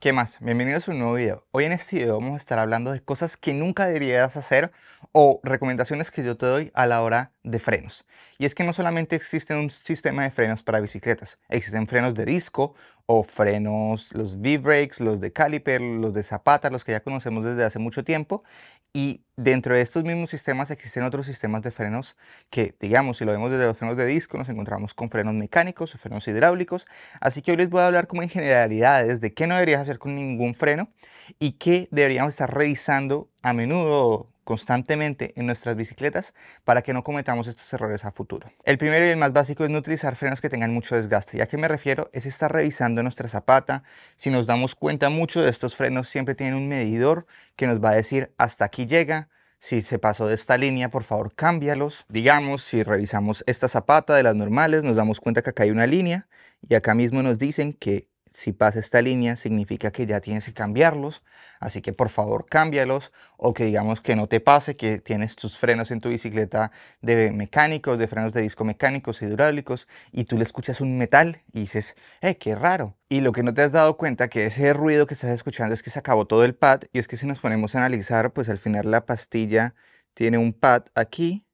¿Qué más? Bienvenidos a un nuevo video. Hoy en este video vamos a estar hablando de cosas que nunca deberías hacer o recomendaciones que yo te doy a la hora de frenos. Y es que no solamente existe un sistema de frenos para bicicletas, existen frenos de disco o frenos, los V-brakes, los de caliper, los de zapata, los que ya conocemos desde hace mucho tiempo. Y dentro de estos mismos sistemas existen otros sistemas de frenos que, digamos, si lo vemos desde los frenos de disco, nos encontramos con frenos mecánicos o frenos hidráulicos. Así que hoy les voy a hablar como en generalidades de qué no deberías hacer con ningún freno y qué deberíamos estar revisando a menudo constantemente en nuestras bicicletas para que no cometamos estos errores a futuro. El primero y el más básico es no utilizar frenos que tengan mucho desgaste. ¿Y a qué me refiero? Es estar revisando nuestra zapata. Si nos damos cuenta, mucho de estos frenos siempre tienen un medidor que nos va a decir hasta aquí llega, si se pasó de esta línea, por favor, cámbialos. Digamos, si revisamos esta zapata de las normales, nos damos cuenta que acá hay una línea y acá mismo nos dicen que si pasa esta línea, significa que ya tienes que cambiarlos, así que por favor cámbialos o que digamos que no te pase que tienes tus frenos en tu bicicleta de mecánicos, de frenos de disco mecánicos, y hidráulicos y tú le escuchas un metal y dices, ¡eh, qué raro! Y lo que no te has dado cuenta que ese ruido que estás escuchando es que se acabó todo el pad y es que si nos ponemos a analizar, pues al final la pastilla tiene un pad aquí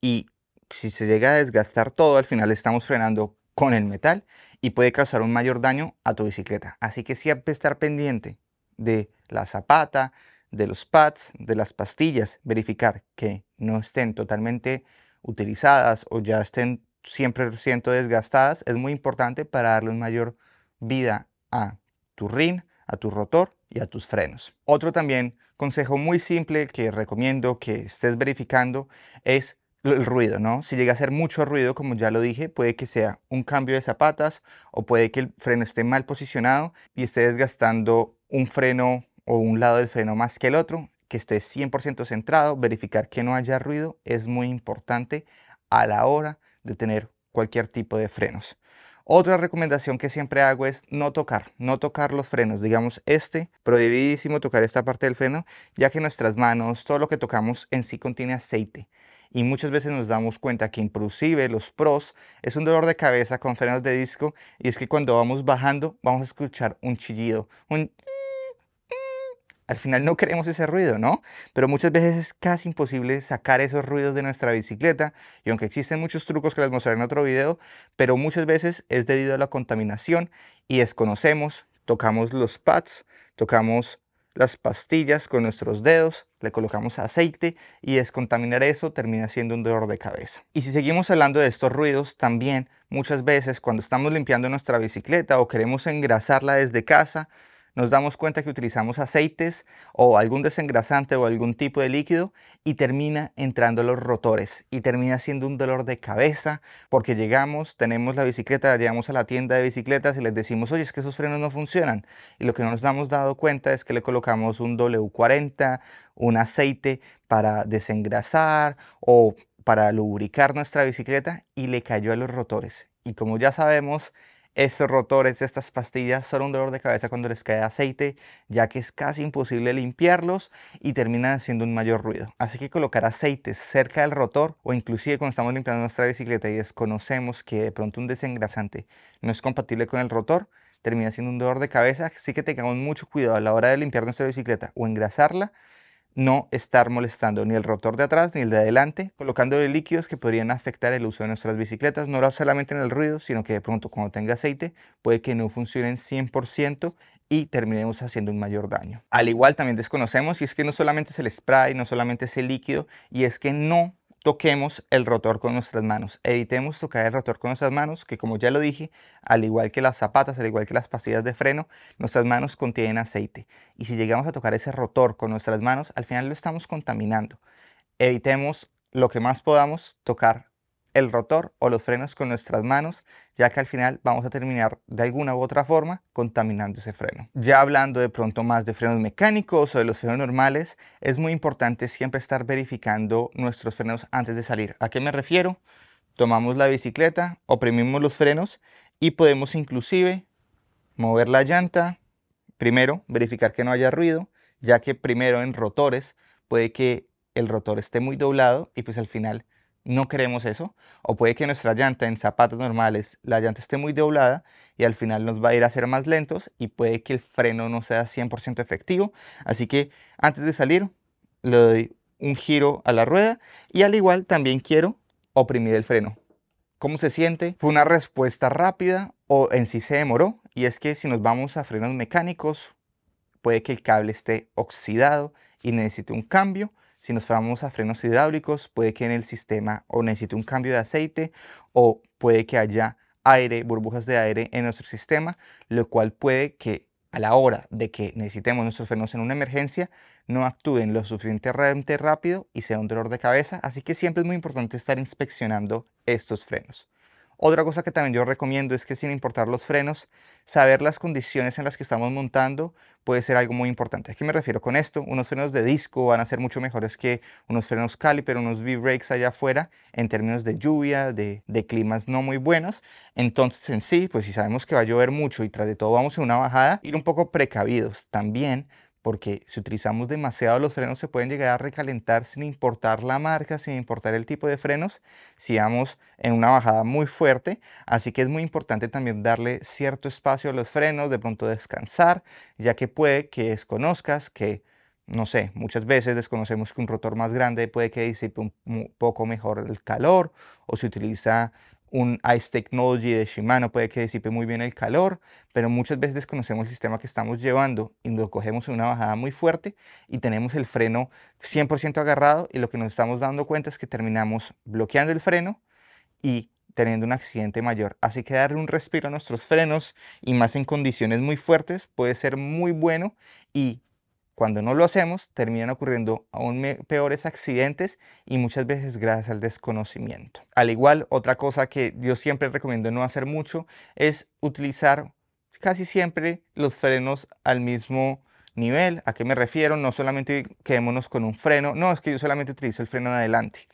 y si se llega a desgastar todo, al final estamos frenando con el metal y puede causar un mayor daño a tu bicicleta. Así que siempre estar pendiente de la zapata, de los pads, de las pastillas, verificar que no estén totalmente utilizadas o ya estén siempre desgastadas es muy importante para darle mayor vida a tu rin a tu rotor y a tus frenos. Otro también consejo muy simple que recomiendo que estés verificando es el ruido, ¿no? Si llega a ser mucho ruido, como ya lo dije, puede que sea un cambio de zapatas o puede que el freno esté mal posicionado y esté desgastando un freno o un lado del freno más que el otro, que esté 100% centrado, verificar que no haya ruido es muy importante a la hora de tener cualquier tipo de frenos. Otra recomendación que siempre hago es no tocar, no tocar los frenos, digamos este, prohibidísimo tocar esta parte del freno, ya que nuestras manos, todo lo que tocamos en sí contiene aceite y muchas veces nos damos cuenta que inclusive los pros es un dolor de cabeza con frenos de disco y es que cuando vamos bajando vamos a escuchar un chillido, un al final no queremos ese ruido, ¿no? Pero muchas veces es casi imposible sacar esos ruidos de nuestra bicicleta y aunque existen muchos trucos que les mostraré en otro video, pero muchas veces es debido a la contaminación y desconocemos, tocamos los pads, tocamos las pastillas con nuestros dedos, le colocamos aceite y descontaminar eso termina siendo un dolor de cabeza. Y si seguimos hablando de estos ruidos, también muchas veces cuando estamos limpiando nuestra bicicleta o queremos engrasarla desde casa, nos damos cuenta que utilizamos aceites o algún desengrasante o algún tipo de líquido y termina entrando a los rotores y termina siendo un dolor de cabeza porque llegamos, tenemos la bicicleta, llegamos a la tienda de bicicletas y les decimos, oye, es que esos frenos no funcionan. Y lo que no nos damos dado cuenta es que le colocamos un W40, un aceite para desengrasar o para lubricar nuestra bicicleta y le cayó a los rotores. Y como ya sabemos, estos rotores, estas pastillas son un dolor de cabeza cuando les cae aceite, ya que es casi imposible limpiarlos y terminan haciendo un mayor ruido. Así que colocar aceite cerca del rotor o inclusive cuando estamos limpiando nuestra bicicleta y desconocemos que de pronto un desengrasante no es compatible con el rotor, termina siendo un dolor de cabeza. Así que tengamos mucho cuidado a la hora de limpiar nuestra bicicleta o engrasarla no estar molestando ni el rotor de atrás ni el de adelante, colocándole líquidos que podrían afectar el uso de nuestras bicicletas, no solamente en el ruido, sino que de pronto cuando tenga aceite puede que no funcionen 100% y terminemos haciendo un mayor daño. Al igual también desconocemos y es que no solamente es el spray, no solamente es el líquido y es que no toquemos el rotor con nuestras manos. Evitemos tocar el rotor con nuestras manos, que como ya lo dije, al igual que las zapatas, al igual que las pastillas de freno, nuestras manos contienen aceite. Y si llegamos a tocar ese rotor con nuestras manos, al final lo estamos contaminando. Evitemos lo que más podamos tocar el rotor o los frenos con nuestras manos, ya que al final vamos a terminar de alguna u otra forma contaminando ese freno. Ya hablando de pronto más de frenos mecánicos o de los frenos normales, es muy importante siempre estar verificando nuestros frenos antes de salir. ¿A qué me refiero? Tomamos la bicicleta, oprimimos los frenos y podemos inclusive mover la llanta, primero verificar que no haya ruido, ya que primero en rotores puede que el rotor esté muy doblado y pues al final no queremos eso. O puede que nuestra llanta en zapatos normales, la llanta esté muy doblada y al final nos va a ir a ser más lentos y puede que el freno no sea 100% efectivo. Así que antes de salir le doy un giro a la rueda y al igual también quiero oprimir el freno. ¿Cómo se siente? ¿Fue una respuesta rápida o en sí se demoró? Y es que si nos vamos a frenos mecánicos, puede que el cable esté oxidado y necesite un cambio. Si nos fijamos a frenos hidráulicos, puede que en el sistema o necesite un cambio de aceite o puede que haya aire, burbujas de aire en nuestro sistema, lo cual puede que a la hora de que necesitemos nuestros frenos en una emergencia, no actúen lo suficientemente rápido y sea un dolor de cabeza, así que siempre es muy importante estar inspeccionando estos frenos. Otra cosa que también yo recomiendo es que sin importar los frenos, saber las condiciones en las que estamos montando puede ser algo muy importante. ¿A qué me refiero con esto? Unos frenos de disco van a ser mucho mejores que unos frenos caliper, unos V-brakes allá afuera en términos de lluvia, de, de climas no muy buenos. Entonces en sí, pues si sabemos que va a llover mucho y tras de todo vamos en una bajada, ir un poco precavidos. También porque si utilizamos demasiado los frenos se pueden llegar a recalentar sin importar la marca, sin importar el tipo de frenos, si vamos en una bajada muy fuerte, así que es muy importante también darle cierto espacio a los frenos, de pronto descansar, ya que puede que desconozcas que no sé, muchas veces desconocemos que un rotor más grande puede que disipe un, poco mejor el calor o se utiliza un Ice Technology de Shimano puede que disipe muy bien el calor, pero muchas veces desconocemos el sistema que estamos llevando y lo cogemos en una bajada muy fuerte y tenemos el freno 100% agarrado y lo que nos estamos dando cuenta es que terminamos bloqueando el freno y teniendo un accidente mayor. Así que darle un respiro a nuestros frenos y más en condiciones muy fuertes puede ser muy bueno y cuando no lo hacemos, terminan ocurriendo aún peores accidentes y muchas veces gracias al desconocimiento. Al igual, otra cosa que yo siempre recomiendo no hacer mucho es utilizar casi siempre los frenos al mismo nivel. ¿A qué me refiero? No solamente quedémonos con un freno, no, es que yo solamente utilizo el freno de adelante.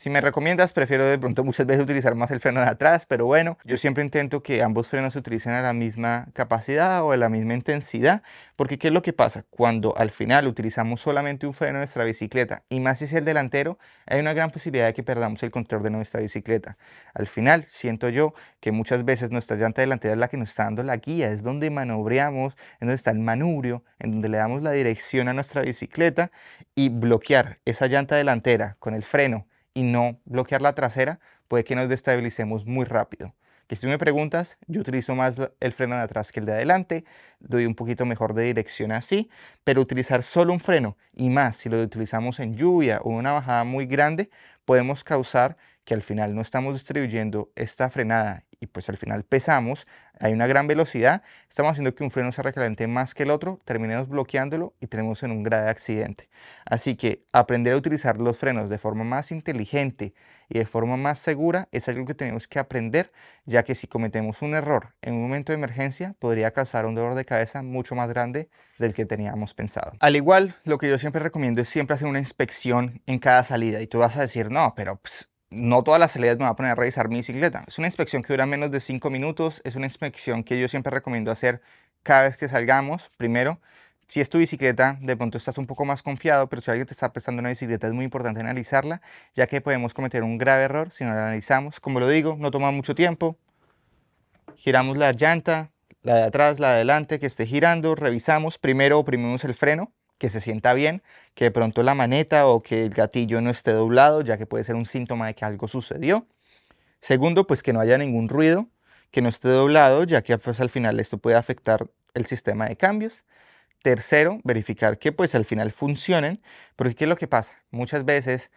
Si me recomiendas, prefiero de pronto muchas veces utilizar más el freno de atrás, pero bueno, yo siempre intento que ambos frenos se utilicen a la misma capacidad o a la misma intensidad, porque ¿qué es lo que pasa? Cuando al final utilizamos solamente un freno de nuestra bicicleta, y más si es el delantero, hay una gran posibilidad de que perdamos el control de nuestra bicicleta. Al final, siento yo que muchas veces nuestra llanta delantera es la que nos está dando la guía, es donde manobreamos, es donde está el manubrio, en donde le damos la dirección a nuestra bicicleta, y bloquear esa llanta delantera con el freno y no bloquear la trasera, puede que nos destabilicemos muy rápido. Que si me preguntas, yo utilizo más el freno de atrás que el de adelante, doy un poquito mejor de dirección así, pero utilizar solo un freno y más si lo utilizamos en lluvia o una bajada muy grande, podemos causar que al final no estamos distribuyendo esta frenada y pues al final pesamos, hay una gran velocidad, estamos haciendo que un freno se recalente más que el otro, terminemos bloqueándolo y tenemos en un grave accidente. Así que aprender a utilizar los frenos de forma más inteligente y de forma más segura es algo que tenemos que aprender, ya que si cometemos un error en un momento de emergencia podría causar un dolor de cabeza mucho más grande del que teníamos pensado. Al igual, lo que yo siempre recomiendo es siempre hacer una inspección en cada salida y tú vas a decir, no, pero... Pues, no todas las salidas me va a poner a revisar mi bicicleta. Es una inspección que dura menos de 5 minutos, es una inspección que yo siempre recomiendo hacer cada vez que salgamos. Primero, si es tu bicicleta, de pronto estás un poco más confiado, pero si alguien te está prestando una bicicleta es muy importante analizarla, ya que podemos cometer un grave error si no la analizamos. Como lo digo, no toma mucho tiempo. Giramos la llanta, la de atrás, la de adelante, que esté girando, revisamos, primero oprimimos el freno que se sienta bien, que de pronto la maneta o que el gatillo no esté doblado, ya que puede ser un síntoma de que algo sucedió. Segundo, pues que no haya ningún ruido, que no esté doblado, ya que pues, al final esto puede afectar el sistema de cambios. Tercero, verificar que pues al final funcionen, porque ¿qué es lo que pasa? Muchas veces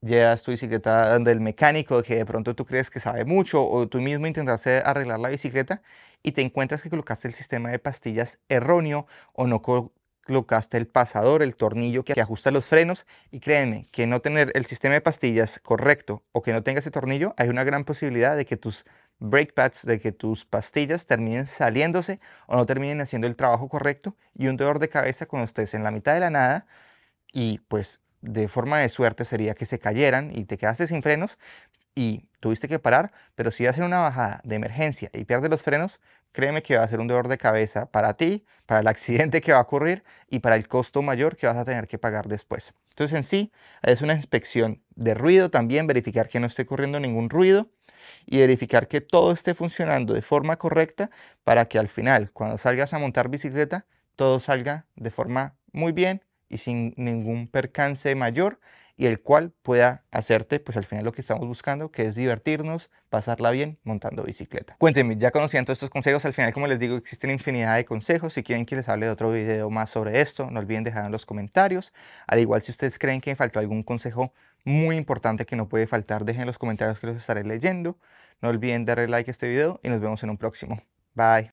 llevas tu bicicleta donde el mecánico que de pronto tú crees que sabe mucho o tú mismo intentaste arreglar la bicicleta y te encuentras que colocaste el sistema de pastillas erróneo o no, colocaste el pasador, el tornillo que ajusta los frenos y créeme que no tener el sistema de pastillas correcto o que no tenga ese tornillo, hay una gran posibilidad de que tus brake pads, de que tus pastillas terminen saliéndose o no terminen haciendo el trabajo correcto y un dolor de cabeza cuando estés en la mitad de la nada y pues de forma de suerte sería que se cayeran y te quedaste sin frenos y tuviste que parar, pero si haces una bajada de emergencia y pierdes los frenos, Créeme que va a ser un dolor de cabeza para ti, para el accidente que va a ocurrir y para el costo mayor que vas a tener que pagar después. Entonces en sí es una inspección de ruido también, verificar que no esté ocurriendo ningún ruido y verificar que todo esté funcionando de forma correcta para que al final, cuando salgas a montar bicicleta, todo salga de forma muy bien y sin ningún percance mayor y el cual pueda hacerte, pues al final lo que estamos buscando, que es divertirnos, pasarla bien montando bicicleta. Cuéntenme, ya conocían todos estos consejos, al final como les digo existen infinidad de consejos, si quieren que les hable de otro video más sobre esto, no olviden dejar en los comentarios, al igual si ustedes creen que me faltó algún consejo muy importante que no puede faltar, dejen los comentarios que los estaré leyendo, no olviden darle like a este video y nos vemos en un próximo. Bye.